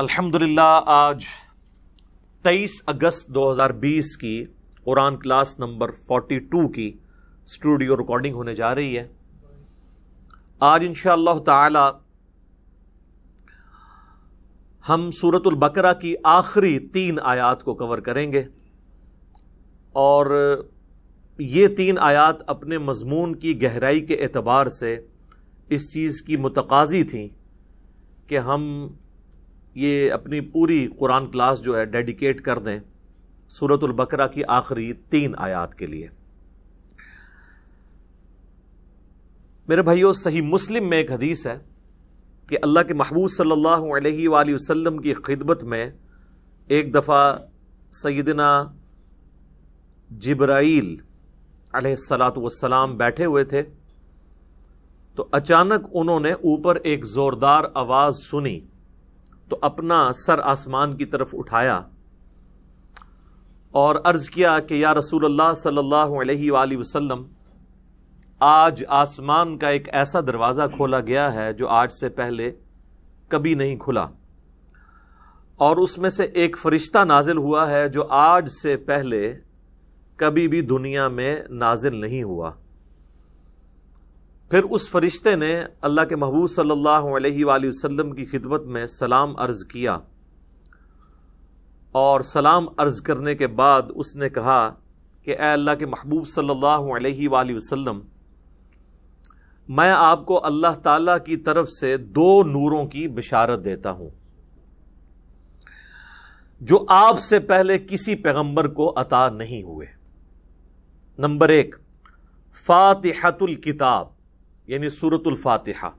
अल्हम्दुलिल्लाह आज 23 अगस्त 2020 की कुरान क्लास नंबर 42 की स्टूडियो रिकॉर्डिंग होने जा रही है आज इन ताला हम सूरतुल बकरा की आखिरी तीन आयात को कवर करेंगे और ये तीन आयात अपने मजमून की गहराई के एतबार से इस चीज़ की मुतकाजी थी कि हम ये अपनी पूरी कुरान क्लास जो है डेडिकेट कर दें सूरतुल बकरा की आखिरी तीन आयात के लिए मेरे भाइयों सही मुस्लिम में एक हदीस है कि अल्लाह के महबूब सल्लल्लाहु अलैहि वसल्लम की खिदमत में एक दफ़ा सैदना जब्राइल सलाम बैठे हुए थे तो अचानक उन्होंने ऊपर एक ज़ोरदार आवाज़ सुनी तो अपना सर आसमान की तरफ उठाया और अर्ज किया कि या रसूल अल्लाह सल्लल्लाहु अलैहि वसल्लम आज आसमान का एक ऐसा दरवाज़ा खोला गया है जो आज से पहले कभी नहीं खुला और उसमें से एक फ़रिश्ता नाजिल हुआ है जो आज से पहले कभी भी दुनिया में नाजिल नहीं हुआ फिर उस फरिश्ते ने अल्लाह के महबूब सल्लल्लाहु अलैहि वसल्लम की खिदमत में सलाम अर्ज़ किया और सलाम अर्ज़ करने के बाद उसने कहा कि ए अल्लाह के महबूब सल्लल्लाहु अलैहि वसल्लम मैं आपको अल्लाह ताला की तरफ से दो नूरों की बिशारत देता हूं जो आपसे पहले किसी पैगंबर को अता नहीं हुए नंबर एक फातिहतुल किताब यानी सूरतुल फातिहा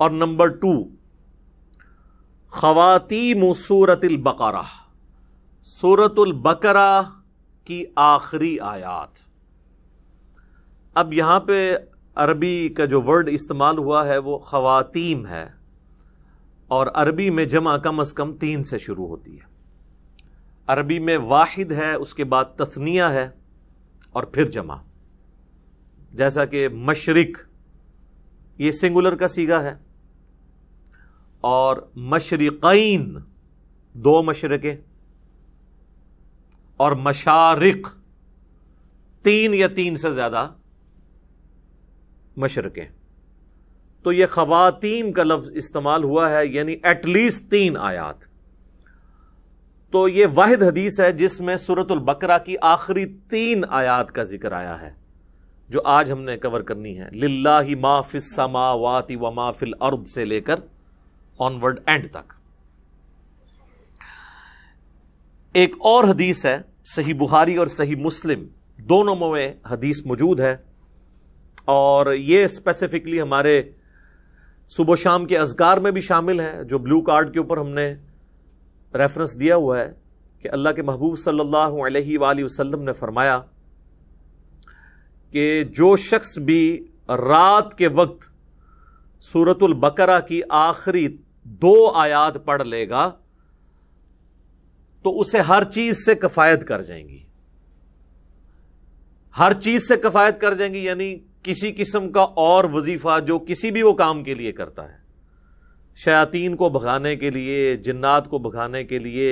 और नंबर टू खवातीम सूरतुल बकरा सूरतुल बकरा की आखिरी आयात अब यहां पे अरबी का जो वर्ड इस्तेमाल हुआ है वो खवातीम है और अरबी में जमा कम अज़ कम तीन से शुरू होती है अरबी में वाहिद है उसके बाद तस्निया है और फिर जमा जैसा कि मशरक ये सिंगुलर का सीगा है और मशरक़ीन दो मशरक़ें और मशारक तीन या तीन से ज़्यादा मशरक़ें तो ये ख़वातीन का लफ्ज़ इस्तेमाल हुआ है यानी एटलीस्ट तीन आयात तो ये वाहिद हदीस है जिसमें सूरतुल बकरा की आखिरी तीन आयात का जिक्र आया है जो आज हमने कवर करनी है लिल्ला ही माफिस समा वाति व माफिल अर्द से लेकर ऑनवर्ड एंड तक एक और हदीस है सही बुखारी और सही मुस्लिम दोनों में हदीस मौजूद है और ये स्पेसिफिकली हमारे सुबह शाम के अजगार में भी शामिल है जो ब्लू कार्ड के ऊपर हमने रेफरेंस दिया हुआ है कि अल्लाह के महबूब सल्लल्लाहु अलैहि वसल्लम ने फरमाया कि जो शख्स भी रात के वक्त सूरतुल बकरा की आखिरी दो आयात पढ़ लेगा तो उसे हर चीज से कफायत कर जाएंगी हर चीज से कफायत कर जाएंगी यानी किसी किस्म का और वजीफा जो किसी भी वो काम के लिए करता है शयातीन को भगाने के लिए जन्नात को भगाने के लिए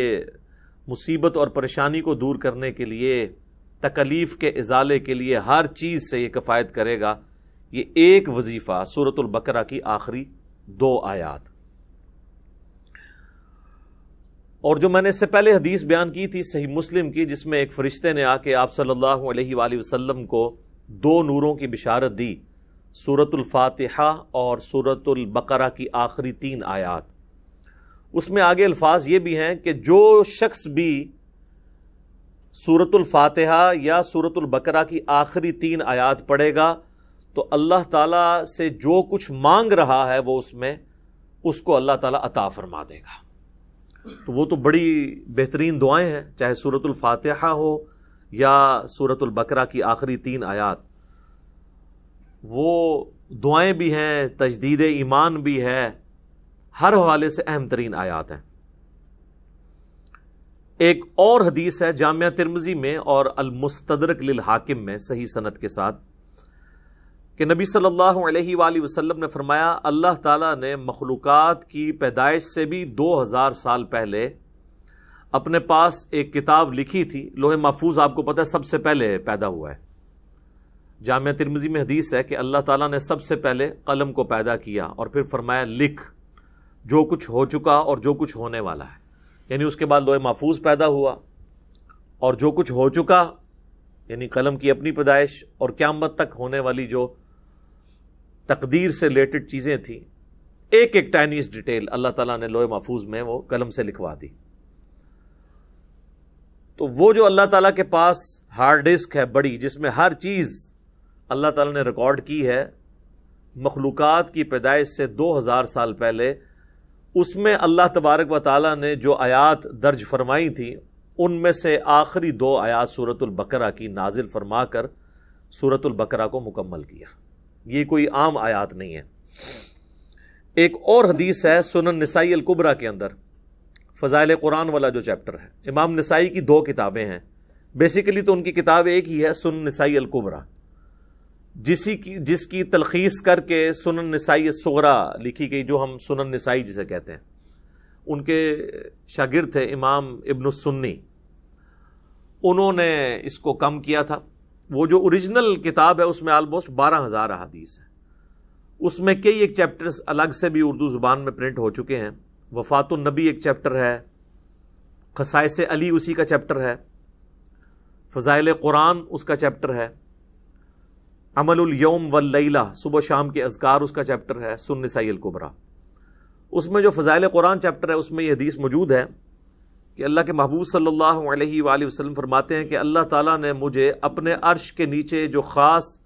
मुसीबत और परेशानी को दूर करने के लिए तकलीफ के इजाले के लिए हर चीज़ से यह किफ़ायत करेगा ये एक वजीफ़ा सूरतुल बकरा की आखिरी दो आयात और जो मैंने इससे पहले हदीस बयान की थी सही मुस्लिम की जिसमें एक फरिश्ते ने आके आप सल्लल्लाहु अलैहि वसल्लम को दो नूरों की बिशारत दी सूरतुल फातिहा और सूरतुल बकरा की आखिरी तीन आयात उसमें आगे अल्फाज ये भी हैं कि जो शख्स भी सूरत फातहा या सूरत बकरा की आखिरी तीन आयात पढ़ेगा तो अल्लाह ताला से जो कुछ मांग रहा है वो उसमें उसको अल्लाह ताला अता फरमा देगा तो वो तो बड़ी बेहतरीन दुआएं हैं चाहे सूरत फातहा हो या सूरत बकरा की आखिरी तीन आयात वो दुआएं भी हैं तजदीद ईमान भी है हर हवाले से अहम तरीन आयात हैं एक और हदीस है जामिया तिरमजी में और अलमुस्तरक लिल हाकिम में सही सनत के साथ कि नबी सल्लल्लाहु अलैहि वसल्लम ने फरमाया अल्लाह ताला ने मखलूक़ात की पैदाइश से भी 2000 साल पहले अपने पास एक किताब लिखी थी लोहे महफूज आपको पता है सबसे पहले पैदा हुआ है जामिया तिरमजी में हदीस है कि अल्लाह ताला ने सबसे पहले कलम को पैदा किया और फिर फरमाया लिख जो कुछ हो चुका और जो कुछ होने वाला है यानी उसके बाद लोहे महफूज पैदा हुआ और जो कुछ हो चुका यानी कलम की अपनी पैदाइश और क्या मत तक होने वाली जो तकदीर से रिलेटेड चीज़ें थी एक एक टाइनीस डिटेल अल्लाह तला ने लोहे महफूज में वो कलम से लिखवा दी तो वो जो अल्लाह तला के पास हार्ड डिस्क है बड़ी जिसमें हर चीज़ अल्लाह तला ने रिकॉर्ड की है मखलूक की पैदाइश से दो हजार साल पहले उसमें अल्लाह तबारक व ताली ने जो आयात दर्ज फरमाई थी उनमें से आखिरी दो आयात सूरतुल्बकरा की नाजिल फरमा कर सूरतुल्बकरा को मुकम्मल किया ये कोई आम आयात नहीं है एक और हदीस है सुनन नसाई अलकुबरा के अंदर फ़जाइल कुरान वाला जो चैप्टर है इमाम नसाई की दो किताबें हैं बेसिकली तो उनकी किताब एक ही है सुन नसाई अलकुबरा जिसी की जिसकी तलखीस करके सुनन नसाई सगरा लिखी गई जो हम सुनन नसाई जिसे कहते हैं उनके शागिर्द थे इमाम इब्न सुन्नी उन्होंने इसको कम किया था वो जो ओरिजिनल किताब है उसमें आलमोस्ट बारह हज़ार अदीस हैं उसमें कई एक चैप्टर्स अलग से भी उर्दू ज़ुबान में प्रिंट हो चुके हैं वफ़ातुलनबी एक चैप्टर है खसाइस अली उसी का चैप्टर है फ़ज़ाइल कुरान उसका चैप्टर है अमल यौम व लैला सुबह शाम के अजगार उसका चैप्टर है सुनसाई कुबरा उसमें जो फ़जाइल कुरान चैप्टर है उसमें यह हदीस मौजूद है कि अल्लाह के महबूब सल्लल्लाहु अलैहि वसल्लम फरमाते हैं कि अल्लाह ताला ने मुझे अपने अर्श के नीचे जो ख़ास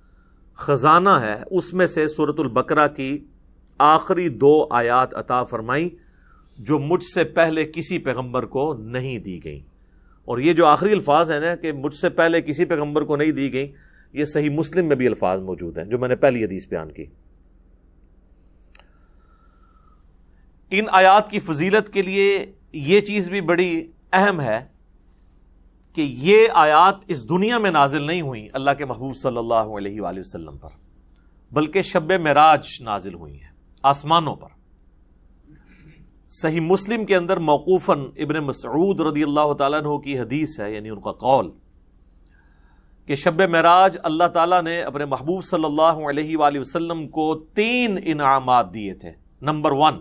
ख़जाना है उसमें से सूरतुलबकरा की आखिरी दो आयात अता फरमाई जो मुझसे पहले किसी पैगम्बर को नहीं दी गई और ये जो आखिरी अल्फाज हैं ना कि मुझसे पहले किसी पैगम्बर को नहीं दी गई ये सही मुस्लिम में भी अल्फाज मौजूद हैं जो मैंने पहली हदीस बयान की इन आयात की फजीलत के लिए यह चीज़ भी बड़ी अहम है कि ये आयात इस दुनिया में नाजिल नहीं हुई अल्लाह के महबूब सल्लल्लाहु अलैहि वसल्लम पर बल्कि शब मराज नाजिल हुई है आसमानों पर सही मुस्लिम के अंदर मौकूफ़न इबन मसऊद रदी अल्लाह तु की हदीस है यानी उनका कौल कि शब महराज अल्लाह ताला ने अपने महबूब सल्लल्लाहु अलैहि वसल्लम को तीन इनाम दिए थे नंबर वन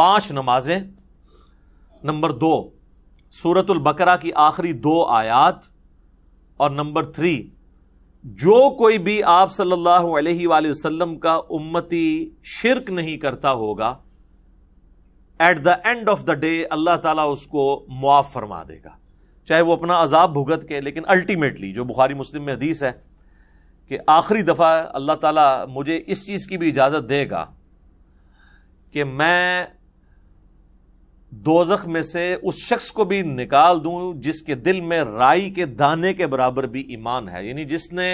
पांच नमाजें नंबर दो सूरतुल बकरा की आखिरी दो आयात और नंबर थ्री जो कोई भी आप सल्लल्लाहु अलैहि वसल्लम का उम्मती शिरक नहीं करता होगा at the end of the day अल्लाह ताला उसको मुआफ़ फरमा देगा चाहे वो अपना अजाब भुगत के लेकिन अल्टीमेटली जो बुखारी मुस्लिम में हदीस है कि आखिरी दफ़ा अल्लाह ताला मुझे इस चीज़ की भी इजाज़त देगा कि मैं दोजख में से उस शख्स को भी निकाल दूं जिसके दिल में राई के दाने के बराबर भी ईमान है यानी जिसने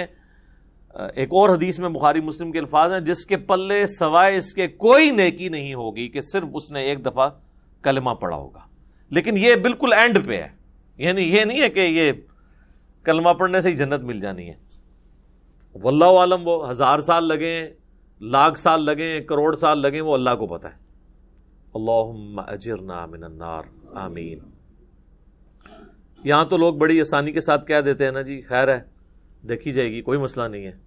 एक और हदीस में बुखारी मुस्लिम के अल्फाज हैं जिसके पल्ले सवाए इसके कोई नेकी नहीं होगी कि सिर्फ उसने एक दफ़ा कलमा पढ़ा होगा लेकिन यह बिल्कुल एंड पे है यानी ये नहीं है कि ये कलमा पढ़ने से ही जन्नत मिल जानी है वल्ला आलम वो हज़ार साल लगे लाख साल लगे करोड़ साल लगे वो अल्लाह को पता है अल्लाह अजरना मिनन्नार आमीन यहाँ तो लोग बड़ी आसानी के साथ कह देते हैं ना जी खैर है देखी जाएगी कोई मसला नहीं है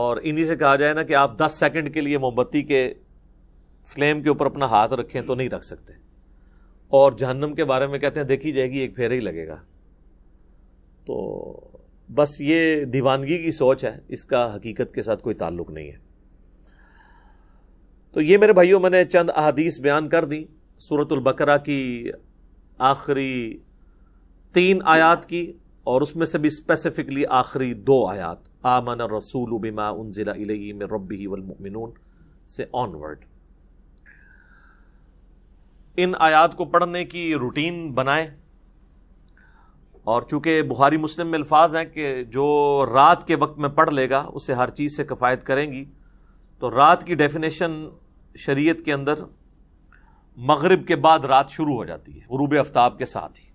और इन्हीं से कहा जाए ना कि आप दस सेकेंड के लिए मोमबत्ती के फ्लेम के ऊपर अपना हाथ रखें तो नहीं रख सकते और जहन्नम के बारे में कहते हैं देखी जाएगी एक फेरे ही लगेगा तो बस ये दीवानगी की सोच है इसका हकीकत के साथ कोई ताल्लुक नहीं है तो ये मेरे भाइयों मैंने चंद अहादीस बयान कर दी सूरतुल बकरा की आखिरी तीन आयात की और उसमें से भी स्पेसिफिकली आखिरी दो आयात आमन रसूल बिमा जिला रबी वलमिन से ऑनवर्ड इन आयात को पढ़ने की रूटीन बनाएं और चूंकि बुहारी मुस्लिम में अल्फाज हैं कि जो रात के वक्त में पढ़ लेगा उसे हर चीज़ से किफ़ायत करेंगी तो रात की डेफिनेशन शरीयत के अंदर मगरिब के बाद रात शुरू हो जाती है रूब आफ्ताब के साथ ही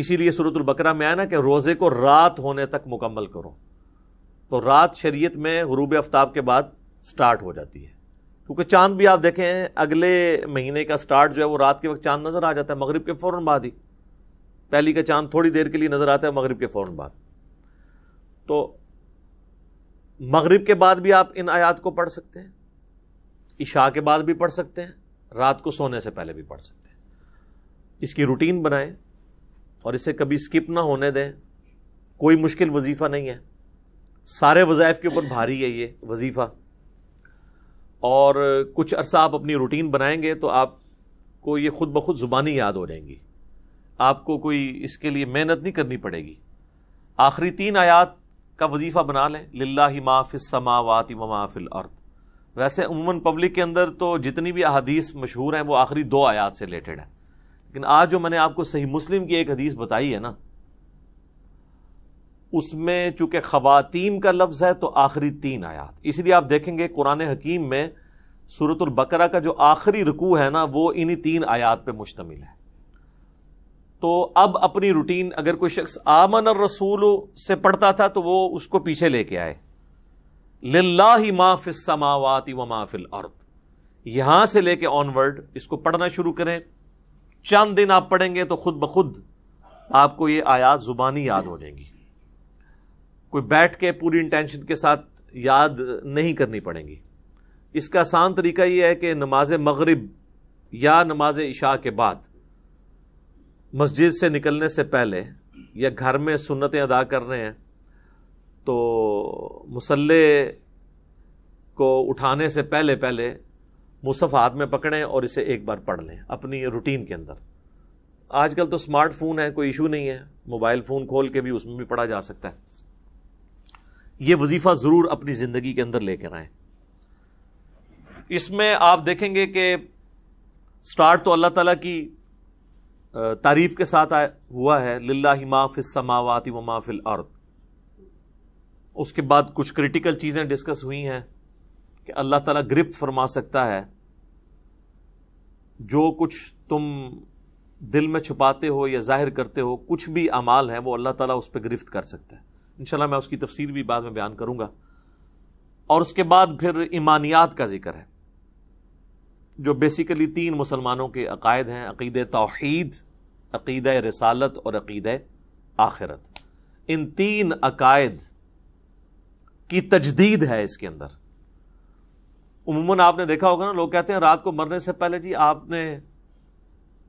इसीलिए सूरतुल्बकरा में आया ना कि रोज़े को रात होने तक मुकम्मल करो तो रात शरीयत में रूब आफ्ताब के बाद स्टार्ट हो जाती है क्योंकि चांद भी आप देखें अगले महीने का स्टार्ट जो है वो रात के वक्त चांद नज़र आ जाता है मगरब के फ़ौर बाद ही पहली का चांद थोड़ी देर के लिए नज़र आता है मगरब के फ़ौर बाद तो मगरब के बाद भी आप इन आयात को पढ़ सकते हैं इशा के बाद भी पढ़ सकते हैं रात को सोने से पहले भी पढ़ सकते हैं इसकी रूटीन बनाएं और इसे कभी स्किप ना होने दें कोई मुश्किल वजीफ़ा नहीं है सारे वज़ाइफ के ऊपर भारी है ये वजीफ़ा और कुछ अरसा आप अपनी रूटीन बनाएंगे तो आपको ये खुद ब खुद ज़ुबानी याद हो जाएंगी आपको कोई इसके लिए मेहनत नहीं करनी पड़ेगी आखिरी तीन आयात का वजीफ़ा बना लें लाला माफिस समावत माफिल अर्थ वैसे अमूमन पब्लिक के अंदर तो जितनी भी अदीस मशहूर हैं वो आखिरी दो आयात से रिलेटेड है लेकिन आज जो मैंने आपको सही मुस्लिम की एक हदीस बताई है ना उसमें चूंकि खवतिम का लफ्ज़ है तो आखिरी तीन आयात इसलिए आप देखेंगे कुरान हकीम में सूरत बकरा का जो आखिरी रुकू है ना वो इन्हीं तीन आयात पर मुश्तमिल है तो अब अपनी रूटीन अगर कोई शख्स आमन और रसूल से पढ़ता था तो वो उसको पीछे लेके आए लिल्ला ही माफिस समावाती व माफिल अर्थ यहां से लेके ऑनवर्ड इसको पढ़ना शुरू करें चंद दिन आप पढ़ेंगे तो खुद ब खुद आपको ये आयात जुबानी याद हो जाएगी कोई बैठ के पूरी इंटेंशन के साथ याद नहीं करनी पड़ेंगी इसका आसान तरीका यह है कि नमाज मगरब या नमाज इशा के बाद मस्जिद से निकलने से पहले या घर में सुन्नतें अदा कर रहे हैं तो मसल्ले को उठाने से पहले पहले मुसफ़ हाथ में पकड़ें और इसे एक बार पढ़ लें अपनी रूटीन के अंदर आजकल तो स्मार्टफोन है कोई इशू नहीं है मोबाइल फ़ोन खोल के भी उसमें भी पढ़ा जा सकता है ये वजीफ़ा ज़रूर अपनी ज़िंदगी के अंदर लेकर आए इसमें आप देखेंगे कि स्टार्ट तो अल्लाह ताला की तारीफ के साथ आया हुआ है लिल्ला माफिल समावती व माफिल अर्द उसके बाद कुछ क्रिटिकल चीज़ें डिस्कस हुई हैं कि अल्लाह ताला गिरफ्त फरमा सकता है जो कुछ तुम दिल में छुपाते हो या जाहिर करते हो कुछ भी अमाल है वो अल्लाह ताला उस पर गिरफ्त कर सकता है इनशाला मैं उसकी तफसीर भी बाद में बयान करूंगा और उसके बाद फिर ईमानियात का जिक्र है जो बेसिकली तीन मुसलमानों के अकायद हैं अकीद तोहद अकीद रसालत और अकीद आखिरत इन तीन अकायद की तजदीद है इसके अंदर उमूमन आपने देखा होगा ना लोग कहते हैं रात को मरने से पहले जी आपने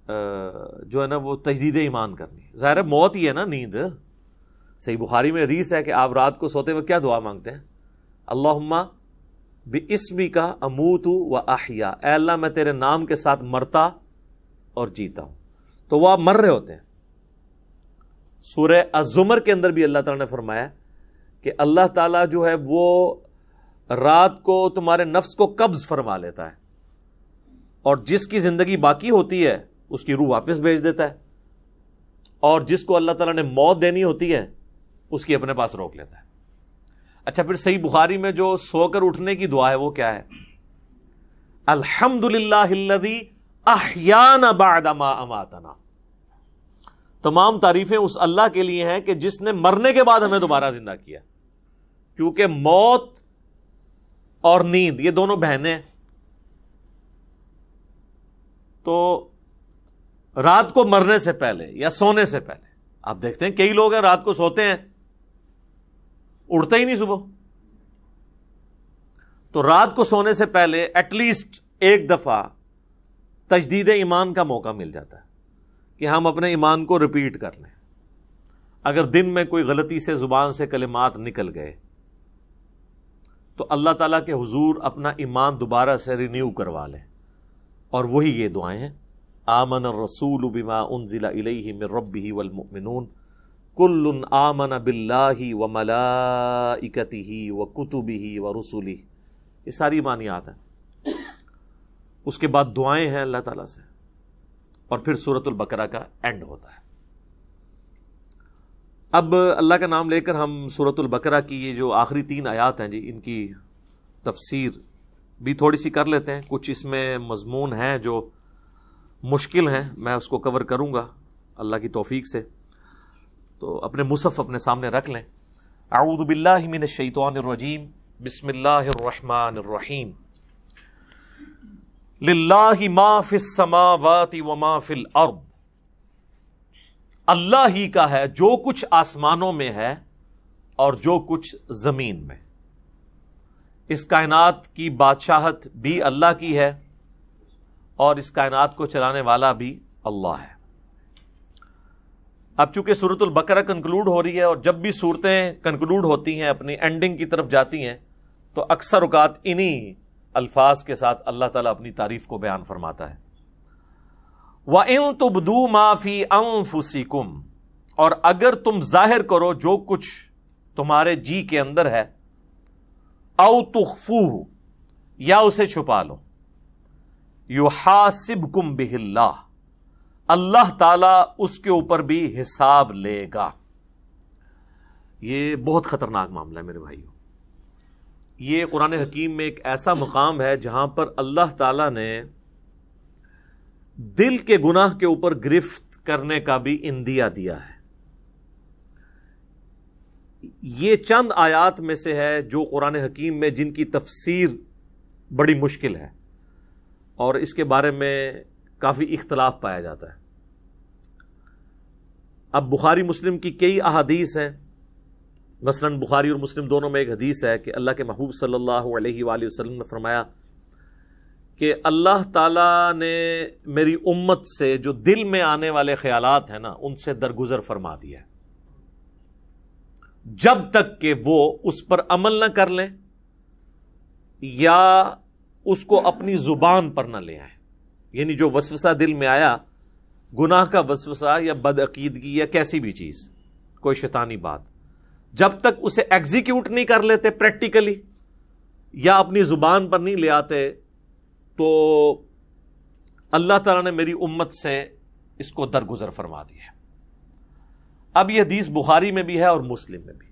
जो है ना वो तजदीद ईमान करनी ज़ाहिर मौत ही है ना नींद सही बुखारी में हदीस है कि आप रात को सोते वक्त क्या दुआ मांगते हैं अल्लाह बस्मी का अमूत व आहिया अल्लाह मैं तेरे नाम के साथ मरता और जीता हूं तो वह आप मर रहे होते हैं सूर्य अजुमर के अंदर भी अल्लाह ताला ने फरमाया कि अल्लाह ताला जो है वो रात को तुम्हारे नफ्स को कब्ज़ फरमा लेता है और जिसकी ज़िंदगी बाकी होती है उसकी रूह वापस भेज देता है और जिसको अल्लाह ताला ने मौत देनी होती है उसकी अपने पास रोक लेता है अच्छा फिर सही बुखारी में जो सोकर उठने की दुआ है वो क्या है अल्हम्दुलिल्लाहिल्लज़ी तमाम तारीफें उस अल्लाह के लिए हैं कि जिसने मरने के बाद हमें दोबारा जिंदा किया क्योंकि मौत और नींद ये दोनों बहनें तो रात को मरने से पहले या सोने से पहले आप देखते हैं कई लोग हैं रात को सोते हैं उठता ही नहीं सुबह तो रात को सोने से पहले एटलीस्ट एक दफ़ा तजदीद ईमान का मौका मिल जाता है कि हम अपने ईमान को रिपीट कर लें अगर दिन में कोई गलती से ज़ुबान से कलिमात निकल गए तो अल्लाह ताला के हुजूर अपना ईमान दोबारा से रिन्यू करवा लें और वही ये दुआएं हैं आमन रसूल बिमा उन ज़िला मिन रब्बी कुल्लुन आमन बिल्लाही व मलाइकतिही व ही व रसूली ये सारी मानियात हैं उसके बाद दुआएं हैं अल्लाह ताला से और फिर सूरतुल बकरा का एंड होता है अब अल्लाह का नाम लेकर हम सूरतुल बकरा की ये जो आखिरी तीन आयात हैं जी इनकी तफसीर भी थोड़ी सी कर लेते हैं कुछ इसमें मजमून हैं जो मुश्किल हैं मैं उसको कवर करूँगा अल्लाह की तोफीक से तो अपने मुसफ़ अपने सामने रख लें आऊदबिल्लिमिन शैतवानरजीम बसमिल्लाम लाही माफिस समावती व माफिल अर्ब अल्लाह ही का है जो कुछ आसमानों में है और जो कुछ ज़मीन में इस कायनात की बादशाहत भी अल्लाह की है और इस कायनात को चलाने वाला भी अल्लाह है अब चूंकि सूरत बकरा कंक्लूड हो रही है और जब भी सूरतें कंक्लूड होती हैं अपनी एंडिंग की तरफ जाती हैं तो अक्सर उकात इन्हीं अल्फाज के साथ अल्लाह ताला अपनी तारीफ को बयान फरमाता है व इन तुबदू माफी अम कुम और अगर तुम जाहिर करो जो कुछ तुम्हारे जी के अंदर है औ तुखफू या उसे छुपा लो यु हासिब कुम बिहिल्ला अल्लाह ताला उसके ऊपर भी हिसाब लेगा ये बहुत खतरनाक मामला है मेरे भाइयों ये कुरान हकीम में एक ऐसा मुकाम है जहां पर अल्लाह ताला ने दिल के गुनाह के ऊपर गिरफ्त करने का भी इंदिया दिया है ये चंद आयात में से है जो कुरान हकीम में जिनकी तफसीर बड़ी मुश्किल है और इसके बारे में काफ़ी इख्तलाफ पाया जाता है अब बुखारी मुस्लिम की कई अहादीस हैं मसलन बुखारी और मुस्लिम दोनों में एक हदीस है कि अल्लाह के महबूब सल्लल्लाहु अलैहि वसल्लम ने फरमाया कि अल्लाह ताला ने मेरी उम्मत से जो दिल में आने वाले ख्यालात हैं ना उनसे दरगुजर फरमा दिया जब तक कि वो उस पर अमल ना कर लें या उसको अपनी जुबान पर ना ले आए यानी जो वसवसा दिल में आया गुनाह का वसवसा या बदअकीदगी या कैसी भी चीज़ कोई शैतानी बात जब तक उसे एग्जीक्यूट नहीं कर लेते प्रैक्टिकली या अपनी ज़ुबान पर नहीं ले आते तो अल्लाह ताला ने मेरी उम्मत से इसको दरगुजर फरमा दिया अब यह हदीस बुखारी में भी है और मुस्लिम में भी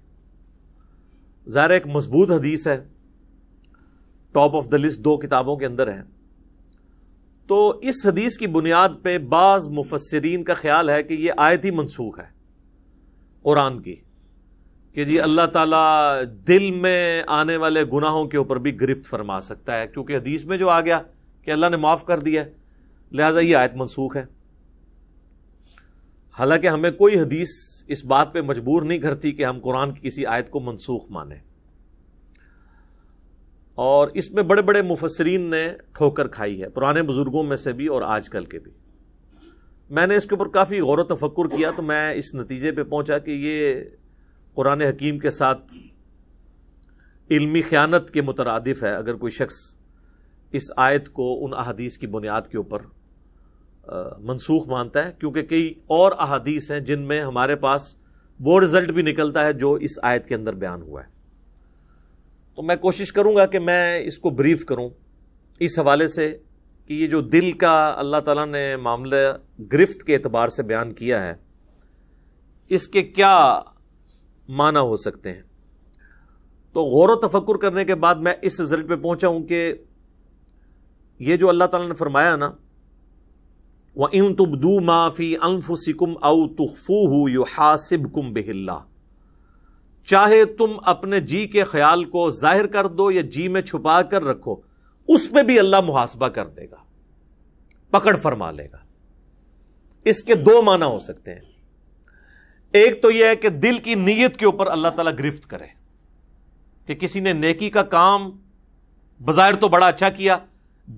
ज़ाहिर एक मजबूत हदीस है टॉप ऑफ द लिस्ट दो किताबों के अंदर है तो इस हदीस की बुनियाद पर बाज़ मुफसरीन का ख्याल है कि यह आयत ही मनसूख है कुरान की कि जी अल्लाह ताला दिल में आने वाले गुनाहों के ऊपर भी गिरफ्त फरमा सकता है क्योंकि हदीस में जो आ गया कि अल्लाह ने माफ़ कर दिया लिहाजा ये आयत मनसूख है हालांकि हमें कोई हदीस इस बात पे मजबूर नहीं करती कि हम कुरान की किसी आयत को मनसूख माने और इसमें बड़े बड़े मुफसरीन ने ठोकर खाई है पुराने बुजुर्गों में से भी और आज कल के भी मैंने इसके ऊपर काफ़ी गौर तफक्र किया तो मैं इस नतीजे पर पहुँचा कि ये कुरान हकीम के साथ इल्मी ख़यानत के मुतरदफ है अगर कोई शख्स इस आयत को उन अहादीस की बुनियाद के ऊपर मनसूख मानता है क्योंकि कई और अहादीस हैं जिनमें हमारे पास वो रिज़ल्ट भी निकलता है जो इस आयत के अंदर बयान हुआ है तो मैं कोशिश करूँगा कि मैं इसको ब्रीफ करूँ इस हवाले से कि ये जो दिल का अल्लाह ताला ने मामला गिरफ्त के अतबार से बयान किया है इसके क्या माना हो सकते हैं तो गौर तफक्र करने के बाद मैं इस रिजल्ट पे पहुंचा हूं कि ये जो अल्लाह ताला ने फरमाया ना व इन तुबदू माफ़ी अनफुसिकुम अउ तुखफू यू हासिब कुम चाहे तुम अपने जी के ख्याल को जाहिर कर दो या जी में छुपा कर रखो उस पर भी अल्लाह मुहासबा कर देगा पकड़ फरमा लेगा इसके दो माना हो सकते हैं एक तो यह है कि दिल की नीयत के ऊपर अल्लाह ताला गिरफ्त करे कि किसी ने नेकी का काम बाजायर तो बड़ा अच्छा किया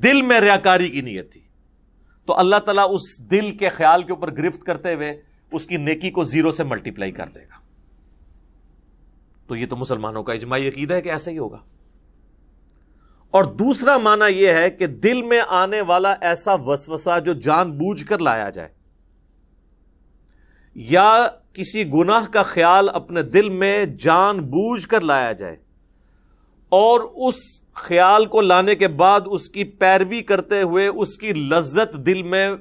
दिल में रियाकारी की नीयत थी तो अल्लाह ताला उस दिल के ख्याल के ऊपर गिरफ्त करते हुए उसकी नेकी को जीरो से मल्टीप्लाई कर देगा तो ये तो मुसलमानों का इजमाही अकीदा है कि ऐसा ही होगा और दूसरा माना यह है कि दिल में आने वाला ऐसा वसवसा जो बूझ कर लाया जाए या किसी गुनाह का ख्याल अपने दिल में बूझ कर लाया जाए और उस ख्याल को लाने के बाद उसकी पैरवी करते हुए उसकी लज्जत दिल में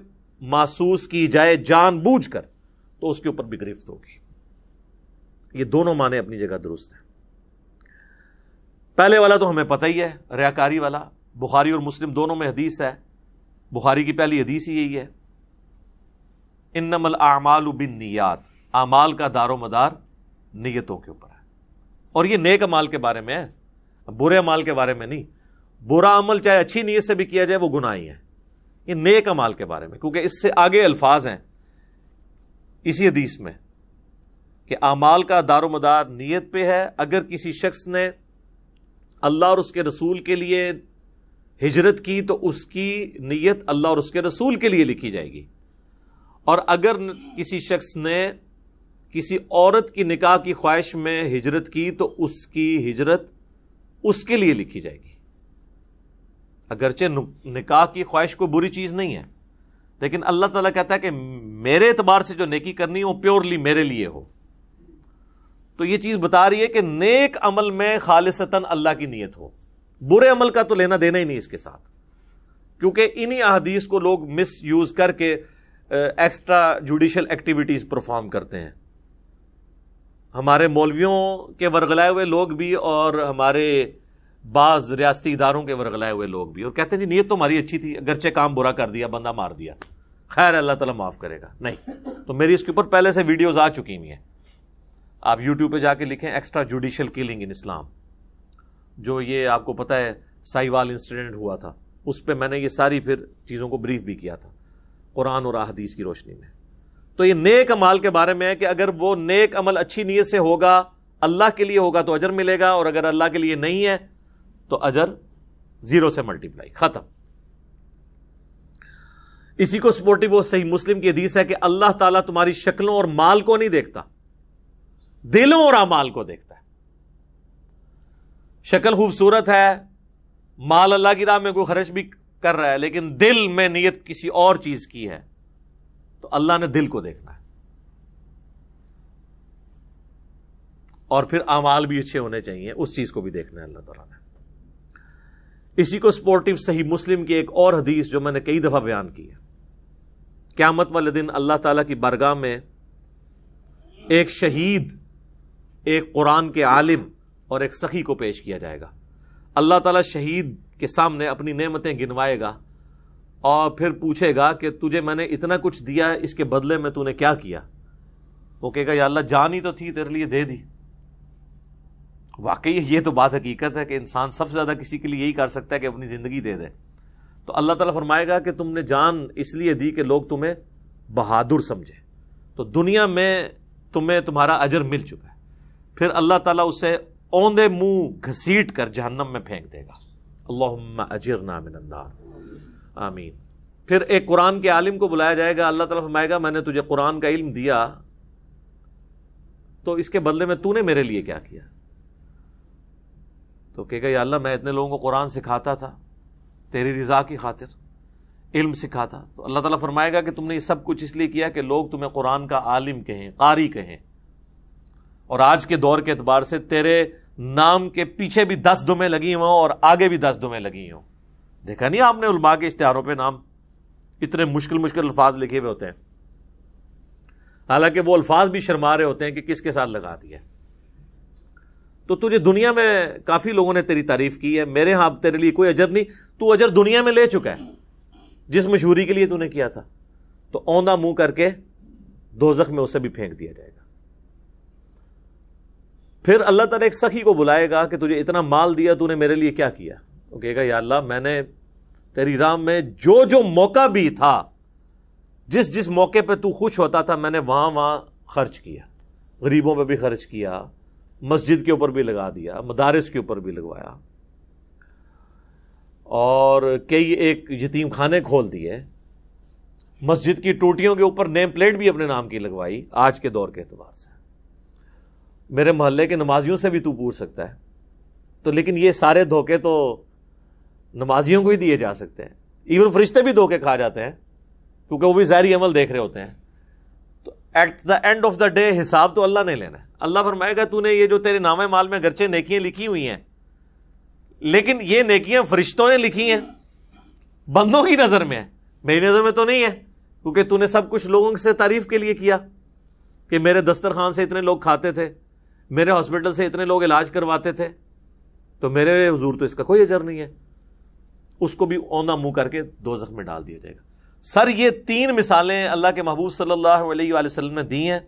महसूस की जाए बूझ कर तो उसके ऊपर भी गिरफ्त होगी ये दोनों माने अपनी जगह दुरुस्त हैं पहले वाला तो हमें पता ही है रयाकारी वाला बुखारी और मुस्लिम दोनों में हदीस है बुखारी की पहली हदीस ही यही है इन नमल आमाल बिन नियात आमाल का दारो मदार नीयतों के ऊपर है और ये नेक अमाल के बारे में है बुरे अमाल के बारे में नहीं बुरा अमल चाहे अच्छी नीयत से भी किया जाए वो गुनाह ही है ये नेक अमाल के बारे में क्योंकि इससे आगे अल्फाज हैं इसी हदीस में कि आमाल का मदार नीयत पे है अगर किसी शख्स ने अल्लाह और उसके रसूल के लिए हिजरत की तो उसकी नीयत अल्लाह और उसके रसूल के लिए लिखी जाएगी और अगर किसी शख्स ने किसी औरत की निकाह की ख्वाहिश में हिजरत की तो उसकी हिजरत उसके लिए लिखी जाएगी अगरचे निकाह की ख्वाहिश को बुरी चीज़ नहीं है लेकिन अल्लाह ताला कहता है कि मेरे एतबार से जो नेकी करनी है वो प्योरली मेरे लिए हो तो ये चीज बता रही है कि नेक अमल में खालिसतन अल्लाह की नीयत हो बुरे अमल का तो लेना देना ही नहीं इसके साथ क्योंकि इन्हीं अहदीस को लोग मिस यूज करके एक्स्ट्रा जुडिशल एक्टिविटीज परफॉर्म करते हैं हमारे मौलवियों के वर्गलाए हुए लोग भी और हमारे बाज रियाती इदारों के वर्गलाए हुए लोग भी और कहते हैं जी नीयत तो हमारी अच्छी थी अगरचे काम बुरा कर दिया बंदा मार दिया खैर अल्लाह तला माफ़ करेगा नहीं तो मेरी इसके ऊपर पहले से वीडियोज़ आ चुकी हुई है आप यूट्यूब पे जाके लिखें extra judicial killing in Islam जो ये आपको पता है साहिवाल इंसिडेंट हुआ था उस पर मैंने ये सारी फिर चीज़ों को ब्रीफ भी किया था कुरान और अहदीस की रोशनी में तो ये नेक अमाल के बारे में है कि अगर वो नेक अमल अच्छी नीयत से होगा अल्लाह के लिए होगा तो अजर मिलेगा और अगर अल्लाह के लिए नहीं है तो अजर जीरो से मल्टीप्लाई खत्म इसी को सपोर्टिव वो सही मुस्लिम की हदीस है कि अल्लाह ताला तुम्हारी शक्लों और माल को नहीं देखता दिलों और अमाल को देखता है शक्ल खूबसूरत है माल अल्लाह की राह में कोई खर्च भी कर रहा है लेकिन दिल में नीयत किसी और चीज की है तो अल्लाह ने दिल को देखना है और फिर अमाल भी अच्छे होने चाहिए उस चीज को भी देखना है अल्लाह तला ने इसी को स्पोर्टिव सही मुस्लिम की एक और हदीस जो मैंने कई दफा बयान की है क्या मत वाले दिन अल्लाह ताला की बरगाह में एक शहीद एक कुरान के आलिम और एक सखी को पेश किया जाएगा अल्लाह ताला शहीद के सामने अपनी नेमतें गिनवाएगा और फिर पूछेगा कि तुझे मैंने इतना कुछ दिया इसके बदले में तूने क्या किया वो कहेगा या अल्लाह जान ही तो थी तेरे लिए दे दी वाकई ये तो बात हकीकत है कि इंसान सबसे ज़्यादा किसी के लिए यही कर सकता है कि अपनी ज़िंदगी दे दे तो अल्लाह ताला फरमाएगा कि तुमने जान इसलिए दी कि लोग तुम्हें बहादुर समझे तो दुनिया में तुम्हें तुम्हारा अजर मिल चुका है फिर अल्लाह ताला उसे औंधे मुंह घसीट कर जहन्नम में फेंक देगा अल्लाह अजर नामिनंदार आमीन फिर एक कुरान के आलिम को बुलाया जाएगा अल्लाह ताला फरमाएगा मैंने तुझे कुरान का इल्म दिया तो इसके बदले में तूने मेरे लिए क्या किया तो कहेगा या अल्लाह मैं इतने लोगों को कुरान सिखाता था तेरी रजा की खातिर इल्म सिखाता तो अल्लाह ताला फरमाएगा कि तुमने ये सब कुछ इसलिए किया कि लोग तुम्हें कुरान का आलिम कहें कारी कहें और आज के दौर के एतबार से तेरे नाम के पीछे भी दस दुमे लगी हों और आगे भी दस दुमे लगी हों देखा नहीं आपने उलमा के इश्तेहारों पर नाम इतने मुश्किल मुश्किल अल्फाज लिखे हुए होते हैं हालांकि वो अल्फाज भी शर्मा रहे होते हैं कि किसके साथ लगा दिया तो तुझे दुनिया में काफी लोगों ने तेरी तारीफ की है मेरे यहां तेरे लिए कोई अजर नहीं तू अजर दुनिया में ले चुका है जिस मशहूरी के लिए तूने किया था तो औंदा मुंह करके दोजख में उसे भी फेंक दिया जाएगा फिर अल्लाह तला एक सखी को बुलाएगा कि तुझे इतना माल दिया तूने मेरे लिए क्या किया वो कहेगा या अल्लाह मैंने तेरी राम में जो जो मौका भी था जिस जिस मौके पर तू खुश होता था मैंने वहां वहां खर्च किया गरीबों पर भी खर्च किया मस्जिद के ऊपर भी लगा दिया मदारस के ऊपर भी लगवाया और कई एक यतीम खाने खोल दिए मस्जिद की टूटियों के ऊपर नेम प्लेट भी अपने नाम की लगवाई आज के दौर के अतबार से मेरे मोहल्ले के नमाजियों से भी तू पूछ सकता है तो लेकिन ये सारे धोखे तो नमाजियों को ही दिए जा सकते हैं इवन फरिश्ते भी धोखे खा जाते हैं क्योंकि वो भी ज़ाहरी अमल देख रहे होते हैं तो at the end of the day हिसाब तो अल्लाह ने लेना है अल्लाह फरमाएगा तूने ये जो तेरे नामे माल में गरचे नेकियां लिखी हुई हैं लेकिन ये नेकियां फरिश्तों ने लिखी हैं बंदों की नज़र में है मेरी नज़र में तो नहीं है क्योंकि तूने सब कुछ लोगों से तारीफ के लिए किया कि मेरे दस्तरखान से इतने लोग खाते थे मेरे हॉस्पिटल से इतने लोग इलाज करवाते थे तो मेरे हजूर तो इसका कोई अजर नहीं है उसको भी ओना मुंह करके दो जख्म में डाल दिया जाएगा सर ये तीन मिसालें अल्लाह के महबूब सल्लल्लाहु अलैहि वसल्लम ने दी हैं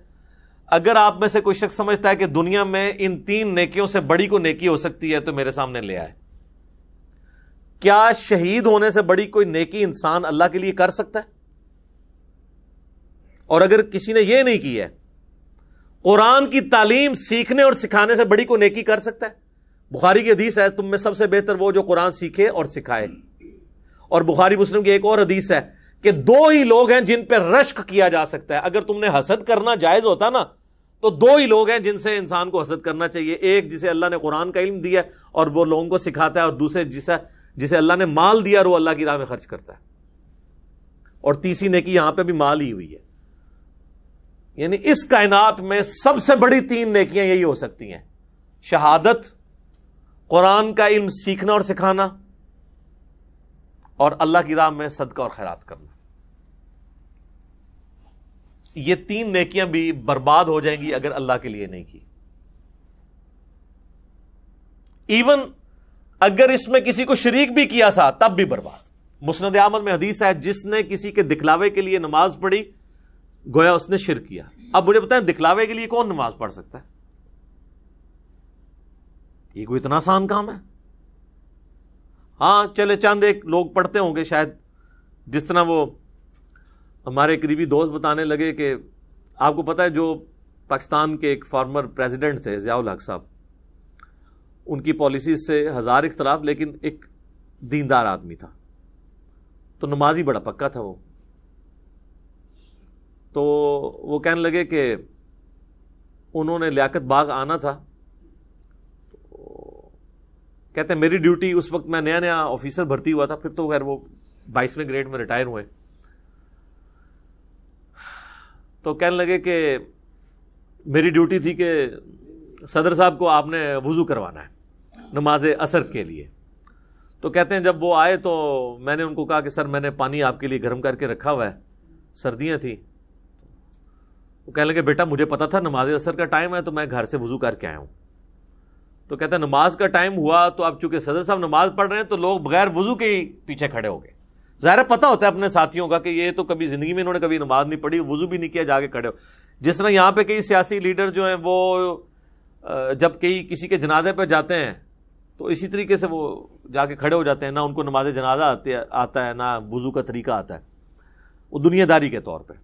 अगर आप में से कोई शख्स समझता है कि दुनिया में इन तीन नेकियों से बड़ी को नेकी हो सकती है तो मेरे सामने ले आए क्या शहीद होने से बड़ी कोई नेकी इंसान अल्लाह के लिए कर सकता है और अगर किसी ने यह नहीं किया है कुरान की तालीम सीखने और सिखाने से बड़ी को नेकी कर सकता है बुखारी की हदीस है तुम में सबसे बेहतर वो जो कुरान सीखे और सिखाए और बुखारी मुस्लिम की एक और हदीस है कि दो ही लोग हैं जिन पर रश्क किया जा सकता है अगर तुमने हसद करना जायज होता ना तो दो ही लोग हैं जिनसे इंसान को हसद करना चाहिए एक जिसे अल्लाह ने कुरान का इल्म दिया और वो लोगों को सिखाता है और दूसरे जिसे जिसे अल्लाह ने माल दिया और वो अल्लाह की राह में खर्च करता है और तीसरी नेकी यहां पर भी माल ही हुई है यानी इस कायनात में सबसे बड़ी तीन नेकियां यही हो सकती हैं शहादत कुरान का इल्म सीखना और सिखाना और अल्लाह की राह में सदका और खैरात करना ये तीन नेकियां भी बर्बाद हो जाएंगी अगर अल्लाह के लिए नहीं की इवन अगर इसमें किसी को शरीक भी किया था तब भी बर्बाद मुस्नद आमद में हदीस है जिसने किसी के दिखलावे के लिए नमाज पढ़ी गोया उसने शिर किया अब मुझे बताएं दिखलावे के लिए कौन नमाज पढ़ सकता है ये कोई इतना आसान काम है हाँ चले चंद एक लोग पढ़ते होंगे शायद जिस तरह वो हमारे करीबी दोस्त बताने लगे कि आपको पता है जो पाकिस्तान के एक फार्मर प्रेसिडेंट थे ज़ियाउल हक साहब उनकी पॉलिसीज से हज़ार इख्तलाफ लेकिन एक दीनदार आदमी था तो नमाजी बड़ा पक्का था वो तो वो कहने लगे कि उन्होंने लियाकत बाग आना था तो कहते हैं मेरी ड्यूटी उस वक्त मैं नया नया ऑफिसर भर्ती हुआ था फिर तो खैर वो बाईसवें ग्रेड में रिटायर हुए तो कहने लगे कि मेरी ड्यूटी थी कि सदर साहब को आपने वज़ू करवाना है नमाज असर के लिए तो कहते हैं जब वो आए तो मैंने उनको कहा कि सर मैंने पानी आपके लिए गर्म करके रखा हुआ है सर्दियाँ थी वो कहने लगे बेटा मुझे पता था नमाज असर का टाइम है तो मैं घर से वजू करके आया हूँ तो कहता नमाज का टाइम हुआ तो अब चूंकि सदर साहब नमाज पढ़ रहे हैं तो लोग बगैर वजू के ही पीछे खड़े हो गए ज़ाहिर पता होता है अपने साथियों का कि ये तो कभी ज़िंदगी में इन्होंने कभी नमाज नहीं पढ़ी वजू भी नहीं किया जाके खड़े हो जिस तरह यहाँ पर कई सियासी लीडर जो हैं वो जब कई किसी के जनाजे पर जाते हैं तो इसी तरीके से वो जाके खड़े हो जाते हैं ना उनको नमाज जनाजा आते आता है ना वजू का तरीका आता है वो दुनियादारी के तौर पर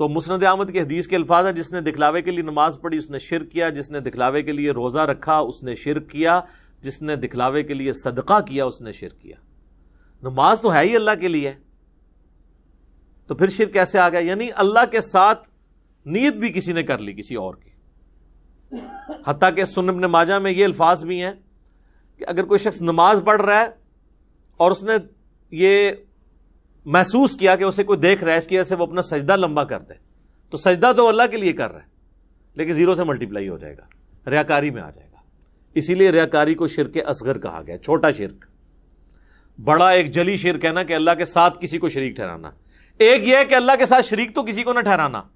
तो मुसनद आमद के हदीस के अल्फाज हैं जिसने दिखलावे के लिए नमाज पढ़ी उसने शिर किया जिसने दिखलावे के लिए रोज़ा रखा उसने शिर किया जिसने दिखलावे के लिए सदका किया उसने शिर किया नमाज तो है ही अल्लाह के लिए तो फिर शिर कैसे आ गया यानी अल्लाह के साथ नीयत भी किसी ने कर ली किसी और की हती के सुनब नमाजा में ये अल्फाज भी हैं कि अगर कोई शख्स नमाज पढ़ रहा है और उसने ये महसूस किया कि उसे कोई देख रहा है इसकी वजह से वो अपना सजदा लंबा कर दे तो सजदा तो अल्लाह के लिए कर रहा है लेकिन जीरो से मल्टीप्लाई हो जाएगा रियाकारी में आ जाएगा इसीलिए रियाकारी को शिरक असगर कहा गया छोटा शिरक बड़ा एक जली शिरक है ना कि अल्लाह के साथ किसी को शरीक ठहराना एक यह है कि अल्लाह के साथ शरीक तो किसी को ना ठहराना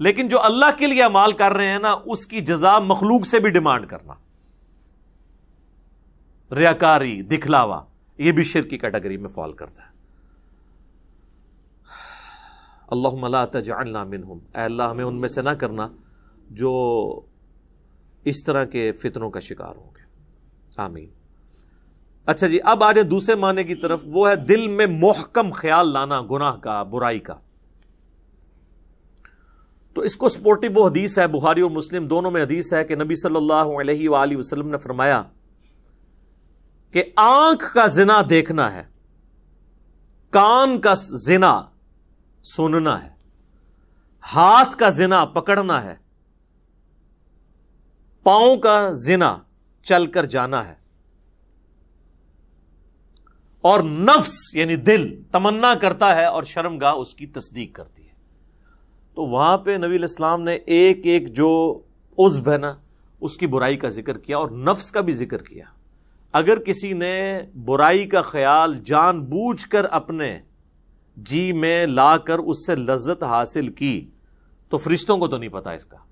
लेकिन जो अल्लाह के लिए अमाल कर रहे हैं ना उसकी जजा मखलूक से भी डिमांड करना रियाकारी दिखलावा यह भी शिर की कैटेगरी में फॉल करता है अल्लाह तजल्ला मिनहम अल्लाह हमें उनमें से ना करना जो इस तरह के फितरों का शिकार होंगे आमीन अच्छा जी अब आ जाए दूसरे माने की तरफ वो है दिल में मोहकम ख्याल लाना गुनाह का बुराई का तो इसको सपोर्टिव वो हदीस है बुहारी और मुस्लिम दोनों में हदीस है कि नबी सल्लल्लाहु अलैहि वसल्लम ने फरमाया कि आंख का जिना देखना है कान का जिना सुनना है हाथ का जिना पकड़ना है पाओ का जिना चलकर जाना है और नफ्स यानी दिल तमन्ना करता है और शर्मगाह उसकी तस्दीक करती है तो वहां पे नबी इस्लाम ने एक एक जो उज्व है ना उसकी बुराई का जिक्र किया और नफ्स का भी जिक्र किया अगर किसी ने बुराई का ख्याल जानबूझकर अपने जी में लाकर उससे लज्जत हासिल की तो फरिश्तों को तो नहीं पता इसका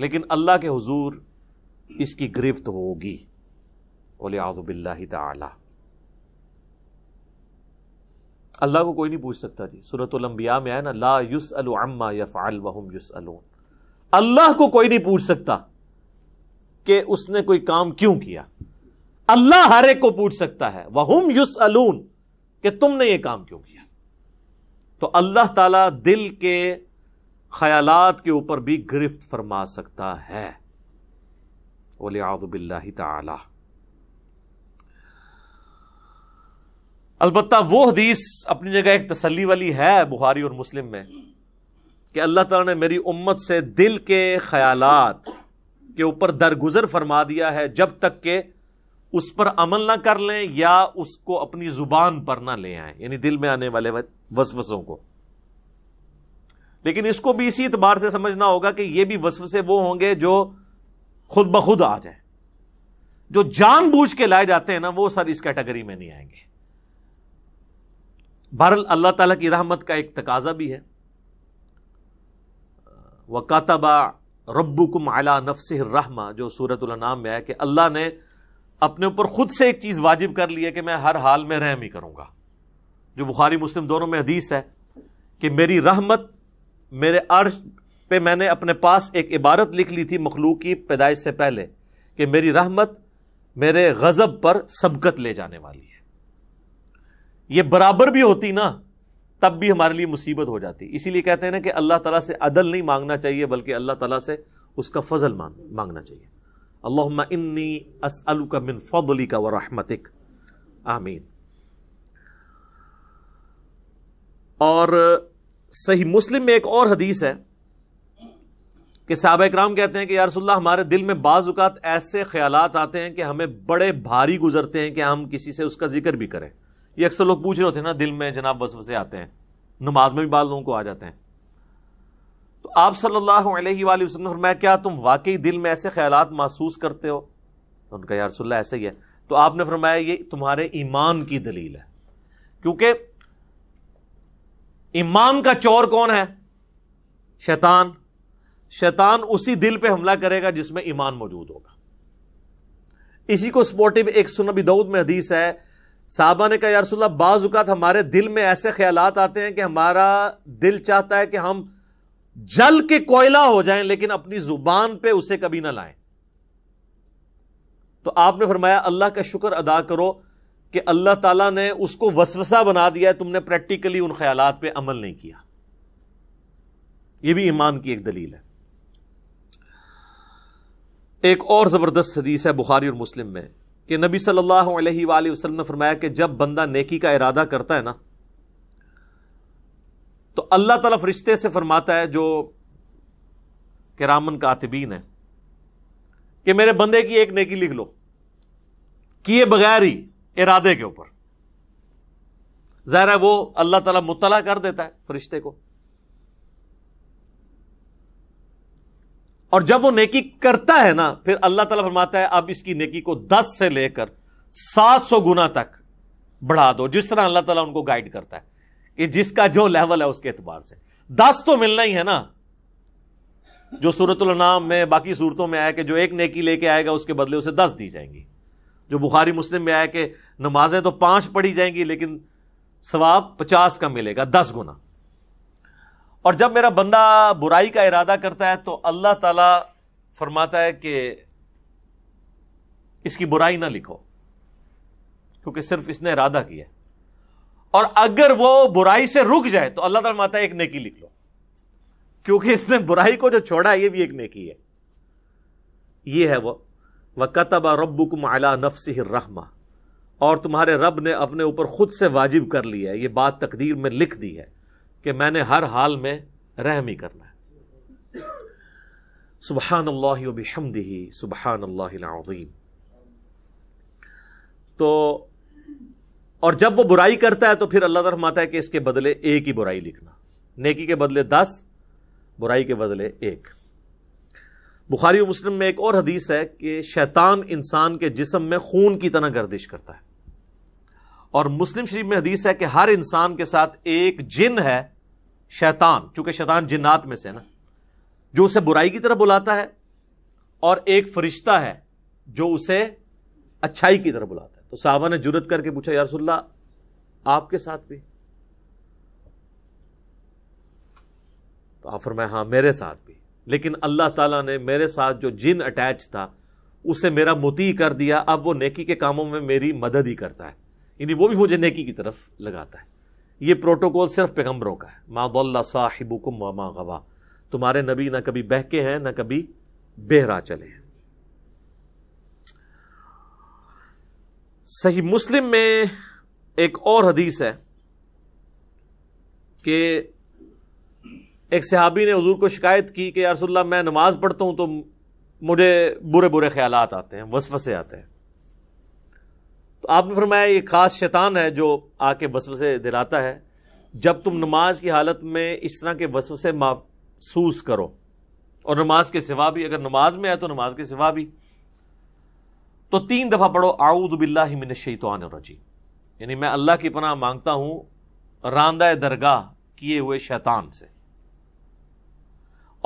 लेकिन अल्लाह के हुजूर इसकी गिरफ्त होगी बिल्ला ताला अल्लाह को कोई नहीं पूछ सकता जी सूरत लंबिया में आया ना ला युस अम्मा यफ़ाल वहम युस अल्लाह को कोई नहीं पूछ सकता कि उसने कोई काम क्यों किया अल्लाह हर एक को पूछ सकता है वहम युस अलून कि तुमने ये काम क्यों किया तो अल्लाह ताला दिल के ख्यालात के ऊपर भी गिरफ्त फरमा सकता है वलियाबिल्ला ताला अलबत् वो हदीस अपनी जगह एक तसली वाली है बुखारी और मुस्लिम में कि अल्लाह ताला ने मेरी उम्मत से दिल के ख्यालात के ऊपर दरगुजर फरमा दिया है जब तक के उस पर अमल ना कर लें या उसको अपनी जुबान पर ना ले आए यानी दिल में आने वाले वसवसों को लेकिन इसको भी इसी एतबार से समझना होगा कि यह भी वसवसे वो होंगे जो खुद ब खुद आ जाए जो जान बूझ के लाए जाते हैं ना वो सर इस कैटेगरी में नहीं आएंगे बहरल अल्लाह तला की रहमत का एक तकाजा भी है वकातबा रब्बुकुम अला नफस रहमा जो सूरत नाम में आया कि अल्लाह ने अपने ऊपर खुद से एक चीज वाजिब कर ली है कि मैं हर हाल में रहम ही करूंगा जो बुखारी मुस्लिम दोनों में हदीस है कि मेरी रहमत मेरे अर्श पे मैंने अपने पास एक इबारत लिख ली थी मखलूक की पैदाइश से पहले कि मेरी रहमत मेरे गजब पर सबकत ले जाने वाली है यह बराबर भी होती ना तब भी हमारे लिए मुसीबत हो जाती इसीलिए कहते हैं ना कि अल्लाह तला से अदल नहीं मांगना चाहिए बल्कि अल्लाह तला से उसका फजल मांगना चाहिए अल्लाहुम्मा इन्नी असअलुका मिन फदलिका व रहमतिक आमीन और uh, सही मुस्लिम में एक और हदीस है कि साहब इक्राम कहते हैं कि यारसोल्ला हमारे दिल में बाजुकात ऐसे ख्याल आते हैं कि हमें बड़े भारी गुजरते हैं कि हम किसी से उसका जिक्र भी करें ये अक्सर लोग पूछ रहे होते हैं ना दिल में जनाब वसवसे आते हैं नमाज में भी बाद लोगों को आ जाते हैं तो आप सल्लल्लाहु अलैहि वसल्लम ने फरमाया क्या तुम वाकई दिल में ऐसे ख्याल महसूस करते हो तो उनका यार रसोल्ला ऐसा ही है तो आपने फरमाया ये तुम्हारे ईमान की दलील है क्योंकि ईमान का चोर कौन है शैतान शैतान उसी दिल पर हमला करेगा जिसमें ईमान मौजूद होगा इसी को सपोर्टिव एक सुनबी दाऊद में हदीस है साहबा ने कहा यारसोल्ला बाज़ात हमारे दिल में ऐसे ख्याल आते हैं कि हमारा दिल चाहता है कि हम जल के कोयला हो जाएं लेकिन अपनी जुबान पे उसे कभी ना लाएं तो आपने फरमाया अल्लाह का शुक्र अदा करो कि अल्लाह ताला ने उसको वसवसा बना दिया है तुमने प्रैक्टिकली उन ख्याल पर अमल नहीं किया यह भी ईमान की एक दलील है एक और जबरदस्त हदीस है बुखारी और मुस्लिम में कि नबी सल्लल्लाहु अलैहि वसल्लम ने फरमाया कि जब बंदा नेकी का इरादा करता है ना तो अल्लाह ताला फरिश्ते से फरमाता है जो रामन का आतबीन है कि मेरे बंदे की एक नेकी लिख लो किए बगैर ही इरादे के ऊपर ज़ाहिर है वो अल्लाह तला मुतला कर देता है फरिश्ते को और जब वो नेकी करता है ना फिर अल्लाह ताला फरमाता है अब इसकी नेकी को दस से लेकर सात सौ गुना तक बढ़ा दो जिस तरह अल्लाह तला उनको गाइड करता है ये जिसका जो लेवल है उसके एतबार से दस तो मिलना ही है ना जो सूरतुल नाम में बाकी सूरतों में आया कि जो एक नेकी लेके आएगा उसके बदले उसे दस दी जाएंगी जो बुखारी मुस्लिम में आया कि नमाजें तो पांच पढ़ी जाएंगी लेकिन सवाब पचास का मिलेगा दस गुना और जब मेरा बंदा बुराई का इरादा करता है तो अल्लाह ताला फरमाता है कि इसकी बुराई ना लिखो क्योंकि सिर्फ इसने इरादा किया है और अगर वो बुराई से रुक जाए तो अल्लाह ताला माता एक नेकी लिख लो क्योंकि इसने बुराई को जो छोड़ा ये भी एक नेकी है ये है वो वकतबा रब्बुकुम अला नफसी रहमा और तुम्हारे रब ने अपने ऊपर खुद से वाजिब कर लिया है ये बात तकदीर में लिख दी है कि मैंने हर हाल में रहमी करना है सुबहान अल्लाह वबी हमदी सुबहान अल्लाम तो और जब वो बुराई करता है तो फिर अल्लाह तरफ माता है कि इसके बदले एक ही बुराई लिखना नेकी के बदले दस बुराई के बदले एक बुखारी मुस्लिम में एक और हदीस है कि शैतान इंसान के जिसम में खून की तरह गर्दिश करता है और मुस्लिम शरीफ में हदीस है कि हर इंसान के साथ एक जिन है शैतान चूंकि शैतान जिन्नात में से है ना जो उसे बुराई की तरफ बुलाता है और एक फरिश्ता है जो उसे अच्छाई की तरफ बुलाता है तो साहबा ने जुरत करके पूछा यारसुल्ला आपके साथ भी तो आफर मैं हाँ मेरे साथ भी लेकिन अल्लाह ताला ने मेरे साथ जो जिन अटैच था उसे मेरा मोती कर दिया अब वो नेकी के कामों में मेरी मदद ही करता है यानी वो भी मुझे नेकी की तरफ लगाता है ये प्रोटोकॉल सिर्फ पैगम्बरों का है माँ साहिबुकुम व गवा तुम्हारे नबी ना कभी बहके हैं ना कभी बेहरा चले हैं सही मुस्लिम में एक और हदीस है कि एक सहाबी ने हजूर को शिकायत की कि यारसोल्ला मैं नमाज पढ़ता हूं तो मुझे बुरे बुरे ख्याल आते हैं वसफ से आते हैं तो आपने फरमाया ये खास शैतान है जो आके वसफ से दिलाता है जब तुम नमाज की हालत में इस तरह के वसफ से महसूस करो और नमाज के सिवा भी अगर नमाज में आए तो नमाज के सिवा भी तो तीन दफा पढ़ो आऊदबिल्लाशैतरजी यानी मैं अल्लाह की पनाह मांगता हूं रांदा दरगाह किए हुए शैतान से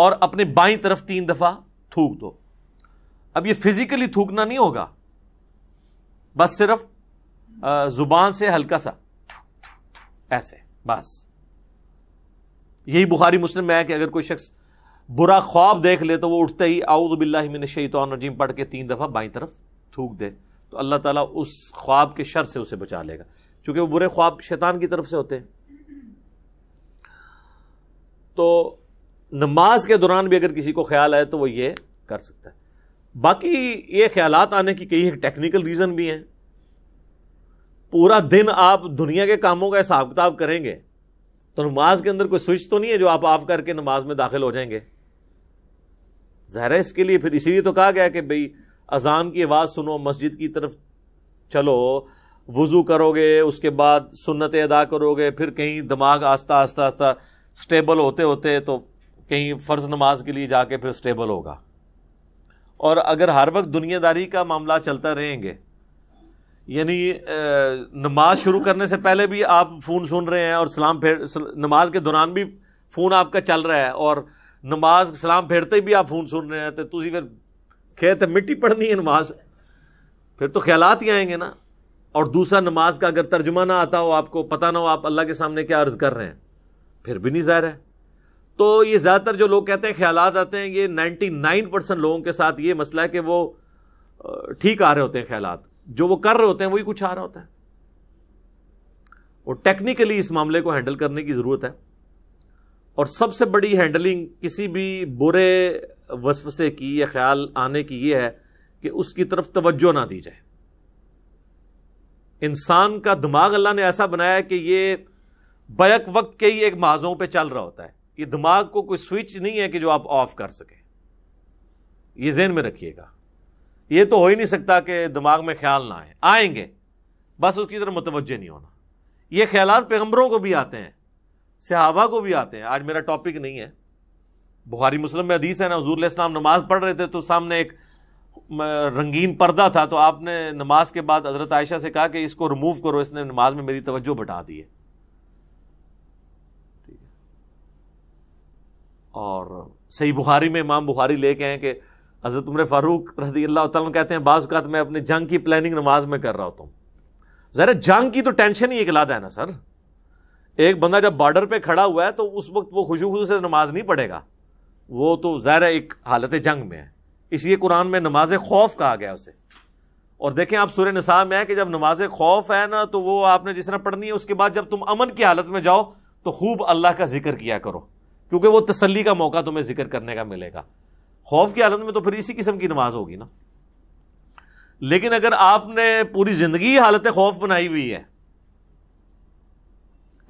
और अपने बाई तरफ तीन दफा थूक दो अब ये फिजिकली थूकना नहीं होगा बस सिर्फ जुबान से हल्का सा ऐसे बस यही बुखारी मुस्लिम है कि अगर कोई शख्स बुरा ख्वाब देख ले तो वो उठते ही आउदबिल्लाशैतरजीम पढ़ के तीन दफा बाई तरफ थूक दे तो अल्लाह ताला उस ख्वाब के शर से उसे बचा लेगा चूंकि वो बुरे ख्वाब शैतान की तरफ से होते हैं तो नमाज के दौरान भी अगर किसी को ख्याल आए तो वो ये कर सकता है बाकी ये ख्याल आने की कई एक टेक्निकल रीज़न भी हैं पूरा दिन आप दुनिया के कामों का हिसाब किताब करेंगे तो नमाज के अंदर कोई स्विच तो नहीं है जो आप ऑफ करके नमाज में दाखिल हो जाएंगे जहरा इसके लिए फिर इसीलिए तो कहा गया कि भाई अजान की आवाज़ सुनो मस्जिद की तरफ चलो वज़ू करोगे उसके बाद सुन्नत अदा करोगे फिर कहीं दिमाग आस्ता आस्ता आस्ता स्टेबल होते होते तो कहीं फ़र्ज़ नमाज के लिए जाके फिर स्टेबल होगा और अगर हर वक्त दुनियादारी का मामला चलता रहेंगे यानी नमाज शुरू करने से पहले भी आप फ़ोन सुन रहे हैं और सलाम फेर नमाज के दौरान भी फ़ोन आपका चल रहा है और नमाज सलाम फेरते भी आप फ़ोन सुन रहे हैं तो तुम फिर खेत मिट्टी पढ़नी है नमाज फिर तो ख्यालात ही आएंगे ना और दूसरा नमाज का अगर तर्जुमा ना आता हो आपको पता ना हो आप अल्लाह के सामने क्या अर्ज कर रहे हैं फिर भी नहीं ज़ाहिर है तो ये ज़्यादातर जो लोग कहते हैं ख्याल आते हैं ये नाइन्टी नाइन परसेंट लोगों के साथ ये मसला है कि वो ठीक आ रहे होते हैं ख्याल जो वो कर रहे होते हैं वही कुछ आ रहा होता है और टेक्निकली इस मामले को हैंडल करने की ज़रूरत है और सबसे बड़ी हैंडलिंग किसी भी बुरे वसवसे की या ख्याल आने की यह है कि उसकी तरफ तवज्जो ना दी जाए इंसान का दिमाग अल्लाह ने ऐसा बनाया कि ये बैक वक्त के ही एक महाजों पर चल रहा होता है ये दिमाग को कोई स्विच नहीं है कि जो आप ऑफ कर सकें ये जेन में रखिएगा यह तो हो ही नहीं सकता कि दिमाग में ख्याल ना आए आएंगे बस उसकी तरफ मुतवजह नहीं होना यह ख्याल पैगम्बरों को भी आते हैं सहाबा को भी आते हैं आज मेरा टॉपिक नहीं है बुखारी मुस्लिम में हदीस है ना हजूर इस्लाम नमाज पढ़ रहे थे तो सामने एक रंगीन पर्दा था तो आपने नमाज के बाद हजरत आयशा से कहा कि इसको रिमूव करो इसने नमाज में मेरी तवज्जो बटा दी है ठीक है और सही बुखारी में इमाम बुखारी लेके हैं कि हजरत उम्र फारूक रजी अल्लाह तुम कहते हैं बाज़ का मैं अपने जंग की प्लानिंग नमाज में कर रहा होता हूँ ज़रा जंग की तो टेंशन ही एक लादा है ना सर एक बंदा जब बॉर्डर पर खड़ा हुआ है तो उस वक्त वो खुशी खुशी से नमाज नहीं पढ़ेगा वो तो ज़ाहिर एक हालत जंग में है इसलिए कुरान में नमाज खौफ कहा गया उसे और देखें आप सूर्य नसा में है कि जब नमाज खौफ है ना तो वो आपने जिस तरह पढ़नी है उसके बाद जब तुम अमन की हालत में जाओ तो खूब अल्लाह का जिक्र किया करो क्योंकि वो तसली का मौका तुम्हें जिक्र करने का मिलेगा खौफ की हालत में तो फिर इसी किस्म की नमाज होगी ना लेकिन अगर आपने पूरी जिंदगी हालत खौफ बनाई हुई है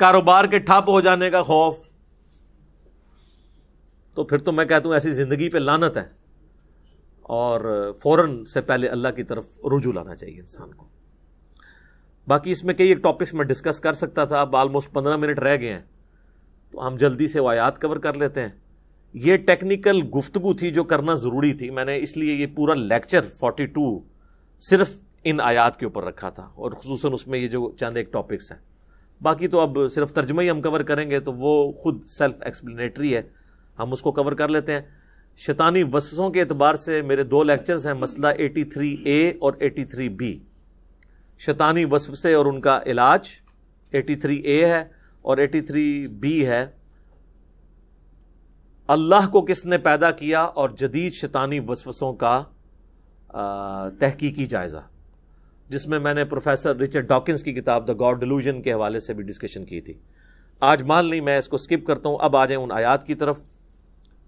कारोबार के ठप हो जाने का खौफ तो फिर तो मैं कहता हूँ ऐसी ज़िंदगी पे लानत है और फ़ौर से पहले अल्लाह की तरफ रुझू लाना चाहिए इंसान को बाकी इसमें कई एक टॉपिक्स मैं डिस्कस कर सकता था अब आलमोस्ट पंद्रह मिनट रह गए हैं तो हम जल्दी से वायात कवर कर लेते हैं ये टेक्निकल गुफ्तु थी जो करना ज़रूरी थी मैंने इसलिए ये पूरा लेक्चर टू सिर्फ इन आयात के ऊपर रखा था और खसूस उसमें ये जो चंद एक टॉपिक्स हैं बाकी तो अब सिर्फ तर्जमा ही हम कवर करेंगे तो वो खुद सेल्फ एक्सप्लेनेटरी है हम उसको कवर कर लेते हैं शैतानी वसों के अतबार से मेरे दो लेक्चर्स हैं मसला 83 ए और 83 बी शैतानी वसफ से और उनका इलाज 83 ए है और 83 बी है अल्लाह को किसने पैदा किया और जदीद शैतानी वसवसों का तहकीकी जायज़ा जिसमें मैंने प्रोफेसर रिचर्ड डॉकिंस की किताब द गॉड डिलूजन के हवाले से भी डिस्कशन की थी आज मान ली मैं इसको स्किप करता हूं अब आ जाए उन आयात की तरफ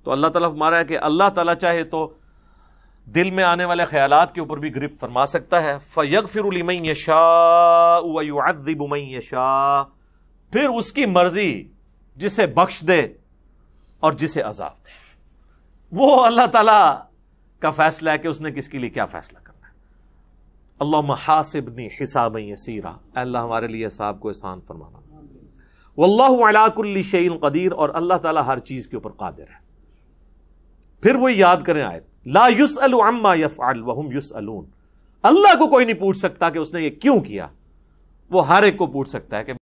तो अल्लाह ताला फरमा है कि अल्लाह तला चाहे तो दिल में आने वाले ख्याल के ऊपर भी गिरफ्त फरमा सकता है फ़यग फिर शाहबई शाह फिर उसकी मर्जी जिसे बख्श दे और जिसे अजाब दे वो अल्लाह तला का फैसला है कि उसने किसके लिए क्या फैसला करना है अल्लाह महासिबनी हिसाब सीरा अल्लाह हमारे लिए साहब को एहसान फरमाना वल्लाकुल्ली शैन कदीर और अल्लाह ताला हर चीज़ के ऊपर कादिर है फिर वो याद करें आयत ला युस अम्मा यफ अल वहम युस अल्लाह को कोई नहीं पूछ सकता कि उसने ये क्यों किया वो हर एक को पूछ सकता है कि